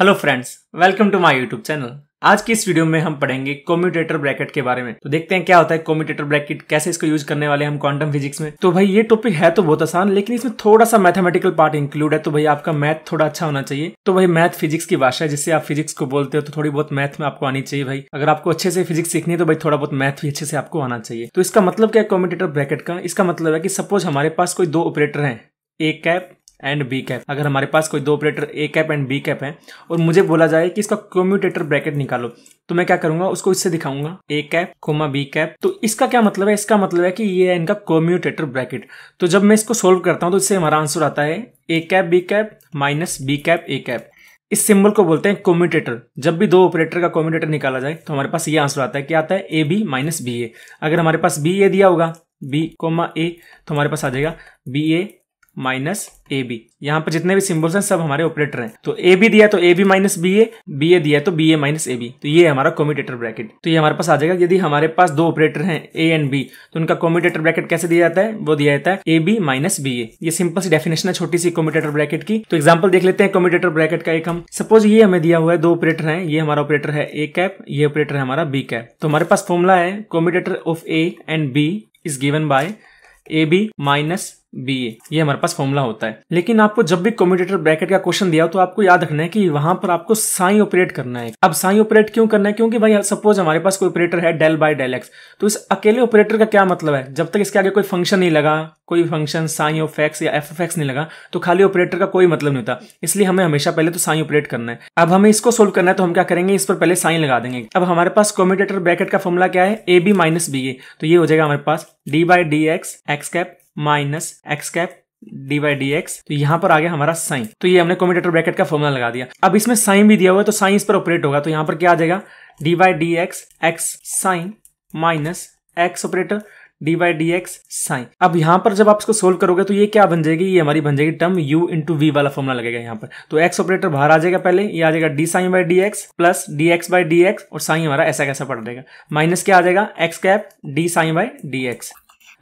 hello friends welcome to my YouTube channel आज की इस वीडियो में हम पढ़ेंगे कॉम्यूटेटर ब्रैकेट के बारे में तो देखते हैं क्या होता है कॉम्यूटेटर ब्रैकेट कैसे इसको यूज करने वाले हम क्वांटम फिजिक्स में तो भाई ये टॉपिक है तो बहुत आसान लेकिन इसमें थोड़ा सा मैथमेटिकल पार्ट इंक्लूड है तो भाई आपका मैथ थोड़ा अच्छा होना चाहिए तो भाई मैथ फिजिक्स की भाषा है जिससे आप फिजिक्स को बोलते हो तो थोड़ी बहुत मैथ में आपको आनी चाहिए भाई अगर आपको अच्छे से फिजिक्स सीखनी है तो भाई थोड़ा बहुत मैथ भी अच्छे से आपको आना चाहिए तो इसका मतलब क्या है कॉम्यूटेटर ब्रैकेट का इसका मतलब है कि सपोज हमारे पास कोई दो ऑपरेटर है एक कैप एंड बी कैप अगर हमारे पास कोई दो operator A cap and B cap है और मुझे बोला जाए कि इसका कम्यूटेटर ब्रैकेट निकालो तो मैं क्या करूंगा उसको इससे दिखाऊंगा A cap comma B cap तो इसका क्या मतलब है इसका मतलब है कि ये है इनका कोम्यूटेटर ब्रैकेट तो जब मैं इसको सोल्व करता हूँ तो इससे हमारा आंसर आता है A cap B cap minus B cap A cap इस सिंबल को बोलते हैं कॉम्यूटेटर जब भी दो ऑपरेटर का कॉम्यूटेटर निकाला जाए तो हमारे पास ये आंसर आता है क्या आता है A B minus B A अगर हमारे पास बी ए दिया होगा बी कोमा ए तो हमारे पास आ जाएगा B A minus A B यहाँ पर जितने भी सिंबल्स हैं सब हमारे ऑपरेटर हैं तो ए बी दिया तो A B minus B A B A दिया तो B A minus A B तो ये हमारा कॉम्यूटेटर ब्रैकेट तो ये हमारे पास आ जाएगा यदि हमारे पास दो ऑपरेटर हैं ए एंड बी तो उनका कॉम्यूटेटर ब्रैकेट कैसे दिया जाता है वो दिया जाता है A B minus B A ये सिंपल सी डेफिनेशन है छोटी सी कॉम्यूटेटर ब्रैकेट की तो एग्जाम्पल देख लेते हैं कॉम्यूटेटर ब्रैकेट का एक हम सपोज ये हमें दिया हुआ है दो ऑपरेटर है ये हमारा ऑपरेटर है ए कैप ये ऑपरेटर है हमारा बी कैप तो हमारे पास फॉर्मुला है commutator of A and B is given by A B minus B A ये हमारे पास फॉर्मूला होता है लेकिन आपको जब भी कॉम्यूटेटर ब्रैकेट का क्वेश्चन दिया तो आपको याद रखना है कि वहां पर आपको साई ऑपरेट करना है अब साई ऑपरेट क्यों करना है क्योंकि भाई सपोज हमारे पास कोई ऑपरेटर है डेल बाय डेल एक्स तो इस अकेले ऑपरेटर का क्या मतलब है जब तक इसके आगे कोई फंक्शन नहीं लगा कोई फंक्शन साइन ऑफ एक्स या एफ ऑफ एक्स नहीं लगा तो खाली ऑपरेटर का कोई मतलब नहीं होता इसलिए हमें हमेशा पहले तो साइन ऑपरेट करना है अब हमें इसको सोल्व करना है तो हम क्या करेंगे इस पर पहले साइन लगा देंगे अब हमारे पास कॉम्यूटेटर ब्रैकेट का फॉर्मूला क्या है A B minus B A तो ये हो जाएगा हमारे पास D by D X X cap minus X cap D D X तो यहाँ पर आ गया हमारा साइन तो ये हमने कॉम्यूटेटर ब्रैकेट का फॉर्मुला लगा दिया अब इसमें साइन भी दिया हुआ है तो साइन इस पर ऑपरेट होगा तो यहाँ पर क्या आ जाएगा D by D X X sine minus X operator D D X sine अब यहाँ पर जब आप इसको सोल्व करोगे तो ये क्या बन जाएगी ये हमारी बन जाएगी टर्म u इंटू वी वाला फॉर्मुला लगेगा यहाँ पर तो x ऑपरेटर बाहर आ जाएगा पहले ये आ जाएगा D sine by D X plus D X by D X और साइन हमारा ऐसा कैसा पड़ जाएगा माइनस क्या आ जाएगा X cap D sine by D X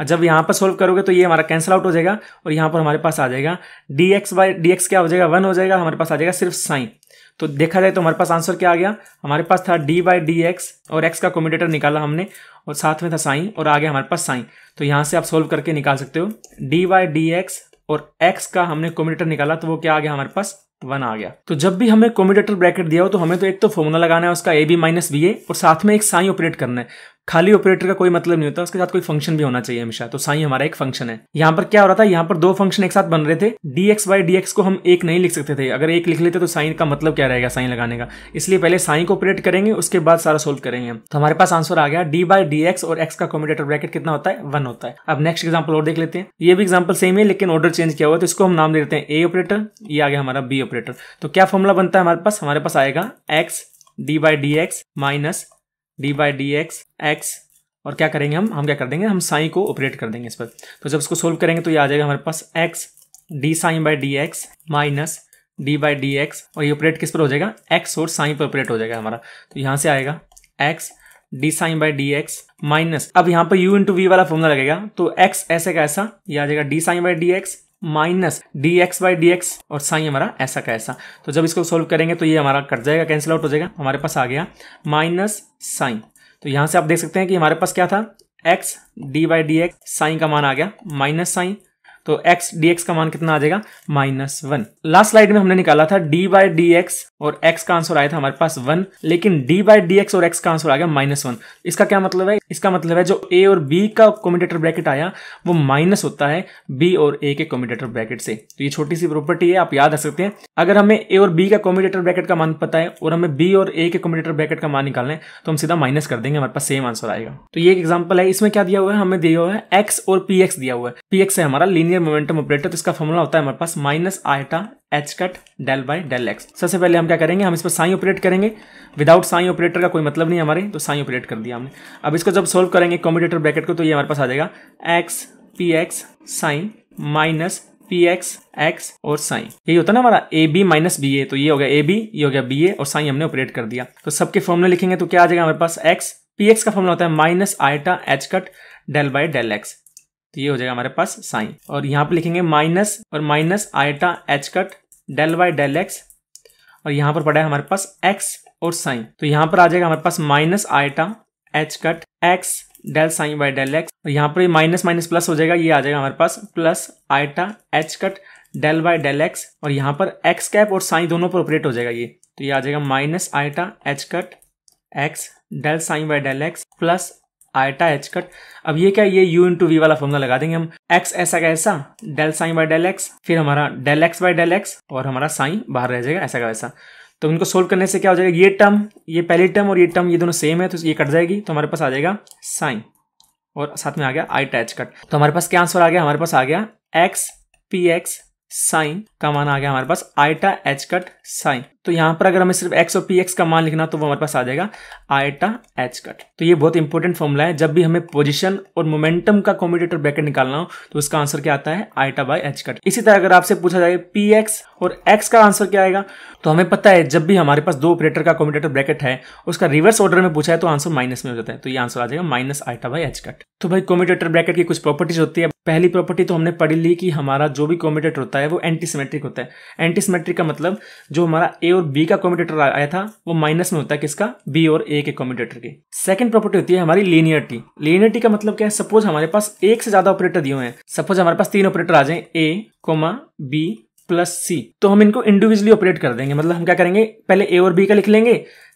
जब यहाँ पर सोल्व करोगे तो ये हमारा कैंसिल आउट हो जाएगा और यहाँ पर हमारे पास आ जाएगा D X by D X क्या हो जाएगा वन हो जाएगा हमारे पास आ जाएगा सिर्फ साइन तो देखा जाए तो हमारे पास आंसर क्या आ गया हमारे पास था डी बाई डी एक्स और एक्स का कॉम्बिनेटर निकाला हमने और साथ में था साइन और आ गया हमारे पास साइन तो यहाँ से आप सोल्व करके निकाल सकते हो डी बाई डी एक्स और एक्स का हमने कॉम्बिनेटर निकाला तो वो क्या आ गया हमारे पास वन आ गया तो जब भी हमें कॉम्बिनेटर ब्रैकेट दिया हो तो हमें तो एक तो फॉर्मूला लगाना है उसका A B minus B A और साथ में एक साइन ऑपरेट करना है खाली ऑपरेटर का कोई मतलब नहीं होता उसके साथ कोई फंक्शन भी होना चाहिए हमेशा तो साई हमारा एक फंक्शन है यहाँ पर क्या हो रहा था यहाँ पर दो फंक्शन एक साथ बन रहे थे D X by D X को हम एक नहीं लिख सकते थे अगर एक लिख लेते तो साइन का मतलब क्या रहेगा साइन लगाने का इसलिए पहले साइन को ऑपरेट करेंगे उसके बाद सारा सोल्व करेंगे हम तो हमारे पास आंसर आ गया डी बाई डी एक्स और एक्स का कॉम्पिटेटर ब्रैकेट कितना होता है वन होता है अब नेक्स्ट एग्जाम्पल और देख लेते हैं ये भी एग्जाम्पल सेम है लेकिन ऑर्डर चेंज किया हुआ तो इसको हम नाम देते हैं ए ऑपरेटर ये आ गया हमारा बी ऑपरेटर तो क्या फॉर्मुला बनता है हमारे पास हमारे पास आएगा X D by D X minus D by D X X और क्या करेंगे हम हम क्या कर देंगे हम साई को ऑपरेट कर देंगे इस पर तो जब इसको सोल्व करेंगे तो ये आ जाएगा हमारे पास X D sine by D X minus D by D X और ये ऑपरेट किस पर हो जाएगा एक्स और साई पर ऑपरेट हो जाएगा हमारा तो यहाँ से आएगा X D sine by D X minus अब यहाँ पर यू इंटू वी वाला फॉर्मूला लगेगा तो एक्स ऐसे का ऐसा ये आ जाएगा D sine by D X minus D X by D X और साई हमारा ऐसा का ऐसा तो जब इसको सोल्व करेंगे तो ये हमारा कट जाएगा कैंसिल आउट हो जाएगा हमारे पास आ गया माइनस साइन तो यहां से आप देख सकते हैं कि हमारे पास क्या था X D by D X sine का मान आ गया माइनस साइन तो एक्स डी का मान कितना आ जाएगा माइनस वन लास्ट स्लाइड में हमने निकाला था डी बाई डी एक्स और एक्स का आंसर आया था हमारे पास वन लेकिन डी बाई डी एक्स और एक्स का आंसर आ गया माइनस वन इसका क्या मतलब है इसका मतलब है जो ए और बी का कॉम्पिटेटर ब्रैकेट आया वो माइनस होता है बी और ए के कॉमिटेटर ब्रैकेट से तो ये छोटी सी प्रॉपर्टी है आप याद रख सकते हैं अगर हमें ए और बी का कॉम्पिटेटर ब्रैकेट का मान पता है और हमें बी और ए के कॉमिटेटर ब्रैकेट का मान निकालना है तो हम सीधा माइनस कर देंगे हमारे पास सेम आंसर आएगा तो ये एक एग्जाम्पल है इसमें क्या दिया हुआ है हमें दिया हुआ है एक्स और पी दिया हुआ है पी है हमारा लीनियर लेंगे मोमेंटम ऑपरेटर तो इसका फॉर्मूला होता है हमारे पास minus iota H cut del by del X सबसे पहले हम क्या करेंगे हम इस पर साई ऑपरेट करेंगे विदाउट साई ऑपरेटर का कोई मतलब नहीं हमारे तो साई ऑपरेट कर दिया हमने अब इसको जब सोल्व करेंगे कॉम्पिटेटर ब्रैकेट को तो ये हमारे पास आ जाएगा X P X sine minus P X X और साइन यही होता है ना हमारा A B minus B A तो ये हो गया ए बी ये हो गया बी ए और साइन हमने ऑपरेट कर दिया तो सबके फॉर्मूले लिखेंगे तो क्या आ जाएगा हमारे पास एक्स पी एक्स का फॉर्मूला होता है minus iota H cut del by del X तो ये हो जाएगा हमारे पास साइन और यहाँ पे लिखेंगे माइनस और minus iota H cut del Y del X और यहाँ पर पड़ा है हमारे पास एक्स और साइन तो यहाँ पर आ जाएगा हमारे पास minus iota H cut X del sine by del X और यहाँ पर माइनस माइनस प्लस हो जाएगा ये आ जाएगा हमारे पास plus iota H cut del by del X और यहाँ पर एक्स कैप और साइन दोनों पर ऑपरेट हो जाएगा ये तो ये आ जाएगा minus iota H cut X del sine by del X plus iota H cut अब ये क्या ये यू इंटू वी वाला फॉर्मूला लगा देंगे हम x ऐसा का ऐसा del sine by del X फिर हमारा del X by del X और हमारा साइन बाहर रह जाएगा ऐसा का वैसा तो इनको सोल्व करने से क्या हो जाएगा ये टर्म ये पहली टर्म और ये टर्म ये दोनों सेम है तो ये कट जाएगी तो हमारे पास आ जाएगा साइन और साथ में आ गया आई टैच कट तो हमारे पास क्या आंसर आ गया हमारे पास आ गया एक्स पी एक्स साइन का मान आ गया हमारे पास आईटा एच कट साइन तो यहाँ पर अगर हमें सिर्फ x और px का मान लिखना तो वो हमारे पास आ जाएगा आयटा एच कट तो ये बहुत इंपॉर्टेंट फॉर्मूला है जब भी हमें पोजिशन और मोमेंटम का कॉम्यूटेटर ब्रैकेट निकालना हो तो उसका आंसर क्या आता है आयटा बाय एच कट इसी तरह अगर आपसे पूछा जाए पी एक्स और एक्स का आंसर क्या आएगा तो हमें पता है जब भी हमारे पास दो ऑपरेटर का कॉम्यूटेटर ब्रैकेट है उसका रिवर्स ऑर्डर में पूछा है तो आंसर माइनस में हो जाता है तो ये आंसर आ जाएगा minus iota by H cut तो भाई कॉम्यूटेटर ब्रैकेट की कुछ प्रॉपर्टीज होती है पहली प्रॉपर्टी तो हमने पढ़ी ली कि हमारा जो भी कॉम्यूटेटर होता है वो एंटीसीमेट्रिक होता है एंटीसीमेट्रिक का मतलब जो हमारा ए और बी का कॉम्पिटेटर आया था वो माइनस में होता है किसका बी और ए के कॉम्पिटेटर के सेकंड प्रॉपर्टी होती है हमारी लीनियरिटी लीनियरिटी का मतलब क्या है सपोज हमारे पास एक से ज्यादा ऑपरेटर दिए हुए हैं सपोज हमारे पास तीन ऑपरेटर आ जाए A comma B plus C तो हम इनको इंडिविजुअली ऑपरेट कर देंगे मतलब हम क्या करेंगे पहले ए और बी का लिख लेंगे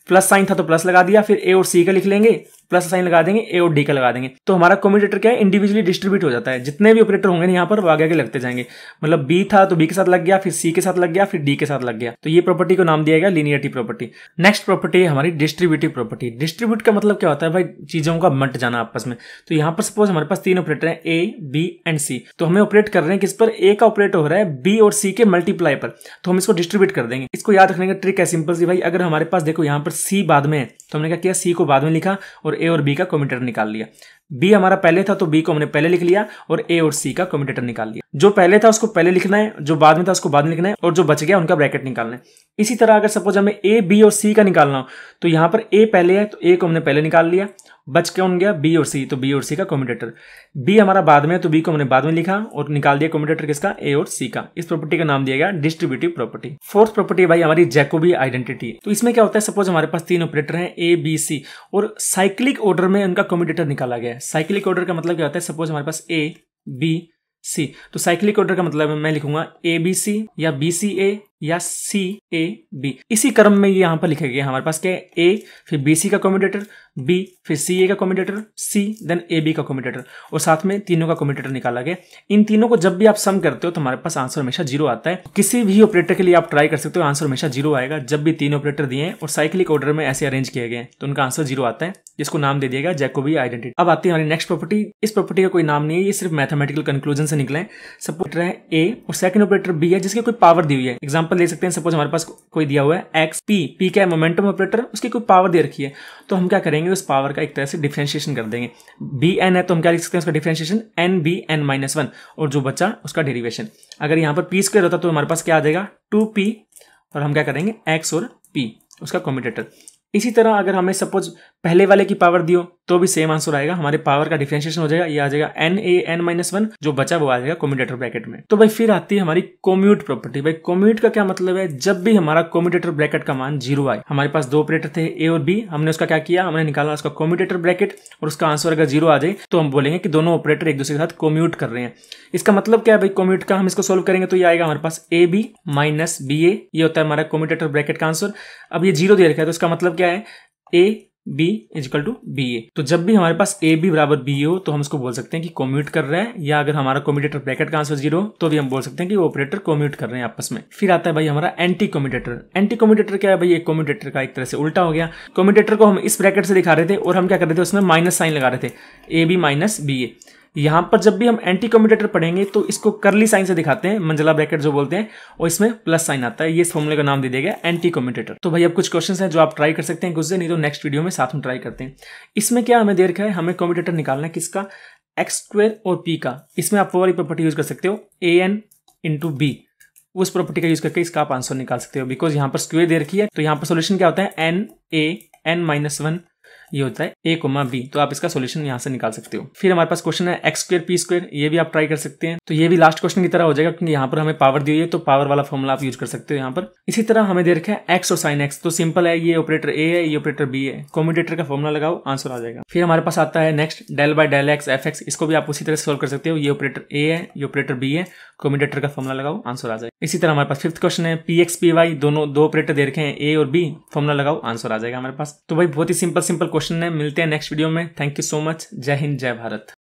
प्लस साइन था तो प्लस लगा दिया फिर ए और सी का लिख लेंगे प्लस साइन लगा देंगे ए और डी का लगा देंगे तो हमारा कॉम्यूटेटर क्या है इंडिविजुअली डिस्ट्रीब्यूट हो जाता है जितने भी ऑपरेटर होंगे यहाँ पर आगे आगे लगते जाएंगे मतलब बी था तो बी के साथ लग गया फिर सी के साथ लग गया फिर डी के साथ लग गया तो ये प्रॉपर्टी को नाम दिया गया लीनियरिटी प्रॉपर्टी नेक्स्ट प्रॉपर्टी है हमारी डिस्ट्रीब्यूटिव प्रॉपर्टी डिस्ट्रीब्यूट का मतलब क्या होता है भाई चीजों का मट जाना आपस में तो यहाँ पर सपोज हमारे पास तीन ऑपरेटर है ए बी एंड सी तो हमें ऑपरेट कर रहे हैं किस पर ए का ऑपरेट हो रहा है बी और सी के मल्टीप्लाई पर तो हम इसको डिस्ट्रीब्यूट कर देंगे इसको याद रखने का ट्रिक है सिंपल सी भाई अगर हमारे पास देखो यहाँ पर सी बाद में है तो हमने क्या किया सी को बाद में लिखा और ए और बी का कॉम्यूटेटर निकाल लिया बी हमारा पहले था तो बी को हमने पहले लिख लिया और ए और सी का कॉम्यूटेटर निकाल लिया जो पहले था उसको पहले लिखना है जो बाद में था उसको बाद में लिखना है और जो बच गया उनका ब्रैकेट निकालना है इसी तरह अगर सपोज हमें ए बी और सी का निकालना हो तो यहाँ पर ए पहले है तो ए को हमने पहले निकाल लिया बच कौन गया बी और सी तो बी और सी का कॉम्यूटेटर बी हमारा बाद में तो बी को हमने बाद में लिखा और निकाल दिया कॉम्यूटेटर किसका ए और सी का इस प्रॉपर्टी का नाम दिया गया डिस्ट्रीब्यूटिव प्रॉपर्टी फोर्थ प्रॉपर्टी भाई हमारी जैकोबी आइडेंटिटी तो इसमें क्या होता है सपोज हमारे पास तीन ऑपरेटर है ए बी सी और साइक्लिक ऑर्डर में उनका कॉम्यूटेटर निकाला गया है साइक्लिक ऑर्डर का मतलब क्या होता है सपोज हमारे पास ए बी सी तो साइक्लिक ऑर्डर का मतलब मैं लिखूंगा ए बी सी या बी सी ए या सी ए बी इसी क्रम में ये यहाँ पर लिखे गए हमारे पास क्या है ए फिर बी सी का कॉम्बिनेटर बी फिर सी ए का combinator C then A B का कॉम्बिनेटर और साथ में तीनों का कॉम्बिनेटर निकाला गया इन तीनों को जब भी आप सम करते हो तो हमारे पास आंसर हमेशा जीरो आता है किसी भी ऑपरेटर के लिए आप ट्राई कर सकते हो आंसर हमेशा जीरो आएगा जब भी तीन ऑपरेटर दिए हैं और साइक्लिक ऑर्डर में ऐसे अरेंज किए गए हैं तो उनका आंसर जीरो आता है जिसको नाम दे दिया गया जैकोबी आइडेंटिटी अब आती है हमारी नेक्स्ट प्रॉपर्टी इस प्रॉपर्टी का कोई नाम नहीं है ये सिर्फ मैथमेटिकल कंक्लूजन से निकले है है ए और सेकंड ऑपरेटर बी है जिसकी कोई पावर दी हुई है एग्जाम्पल एग्जाम्पल ले सकते हैं सपोज हमारे पास कोई दिया हुआ है एक्स पी पी क्या है मोमेंटम ऑपरेटर उसकी कोई पावर दे रखी है तो हम क्या करेंगे उस पावर का एक तरह से डिफ्रेंशिएशन कर देंगे बी एन है तो हम क्या लिख सकते हैं उसका differentiation N B N minus one और जो बचा उसका डेरिवेशन अगर यहाँ पर पी स्क्वेयर होता तो हमारे पास क्या आ जाएगा टू पी और हम क्या करेंगे एक्स और पी उसका कॉम्पिटेटर इसी तरह अगर हमें सपोज पहले वाले की पावर दियो तो भी सेम आंसर आएगा हमारे पावर का डिफ्रेंशिएशन हो जाएगा ये आ जाएगा N A N minus one जो बचा वो आ जाएगा कोम्यूटेटर ब्रैकेट में तो भाई फिर आती है हमारी कोम्यूट प्रॉपर्टी भाई कोम्यूट का क्या मतलब है जब भी हमारा कोम्यूटेटर ब्रैकेट का मान जीरो आए हमारे पास दो ऑपरेटर थे ए और बी हमने उसका क्या किया हमने निकाला उसका कोम्यूटेटर ब्रैकेट और उसका आंसर अगर जीरो आ जाए तो हम बोलेंगे कि दोनों ऑपरेटर एक दूसरे के साथ कोम्यूट कर रहे हैं इसका मतलब क्या है भाई कोम्यूट का हम इसको सोल्व करेंगे तो ये आएगा हमारे पास A B minus B A ये होता है हमारा कोम्यूटेटर ब्रैकेट का आंसर अब ये जीरो दे रखा है तो इसका मतलब क्या है A B equal to B A तो जब भी हमारे पास ए बी बराबर बी हो तो हम इसको बोल सकते हैं कि कॉम्यूट कर रहा है या अगर हमारा कॉम्यूटेटर ब्रैकेट का आंसर जीरो तो भी हम बोल सकते हैं कि ऑपरेटर कॉम्यूट कर रहे हैं आपस में फिर आता है भाई हमारा एंटी कॉम्यूटेटर एंटी कॉम्यूटेटर क्या है भाई एक कॉम्यूटेटर का एक तरह से उल्टा हो गया कॉम्यूटेटर को हम इस ब्रैकेट से दिखा रहे थे और हम क्या कर रहे थे उसमें माइनस साइन लगा रहे थे A B minus B A यहां पर जब भी हम एंटी कम्यूटेटर पढ़ेंगे तो इसको करली साइन से दिखाते हैं मंजला ब्रैकेट जो बोलते हैं और इसमें प्लस साइन आता है ये इस फॉर्मूले का नाम दे दिया गया एंटी कम्यूटेटर तो भाई अब कुछ क्वेश्चन है जो आप ट्राई कर सकते हैं कुछ से नहीं तो नेक्स्ट वीडियो में साथ में ट्राई करते हैं इसमें क्या हमें दे रखा है हमें कम्यूटेटर निकालना है किसका एक्स और पी का इसमें आप वाली प्रॉपर्टी यूज कर सकते हो ए एन इंटू बी उस प्रॉपर्टी का यूज करके इसका आप आंसर निकाल सकते हो बिकॉज यहाँ पर स्क्वेयर दे रखी है तो यहाँ पर सोल्यूशन क्या होता है N A N minus one ये होता है ए कोमा बी तो आप इसका सोल्यूशन यहाँ से निकाल सकते हो फिर हमारे पास क्वेश्चन है एक्स स्क्र पी स्क्र ये भी आप ट्राई कर सकते हैं तो ये भी लास्ट क्वेश्चन की तरह हो जाएगा क्योंकि यहाँ पर हमें पावर दी हुई है तो पावर वाला फॉर्मला आप यूज कर सकते हो यहाँ पर इसी तरह हमें दे रखा है एक्स और साइन एक्स तो सिंपल है ये ऑपरेटर ए है ये ऑपरेटर बी है कॉम्यूटेटर का फॉर्मला लगाओ आंसर आ जाएगा फिर हमारे पास आता है next del by del X F X इसको भी आप उसी तरह सोल्व कर सकते हो ये ऑपरेटर ए है ये ऑपरेटर बी है कोमिडेटर का फॉर्मुला लगाओ आंसर आ जाएगा इसी तरह हमारे पास फिफ्थ क्वेश्चन है पी एक्स पी वाई दोनों दो ऑपरेटर दे रखे हैं ए और बी फॉर्मुला लगाओ आंसर आ जाएगा हमारे पास तो भाई बहुत ही सिंपल सिंपल क्वेश्चन है मिलते हैं नेक्स्ट वीडियो में thank you so much Jai Hind जय भारत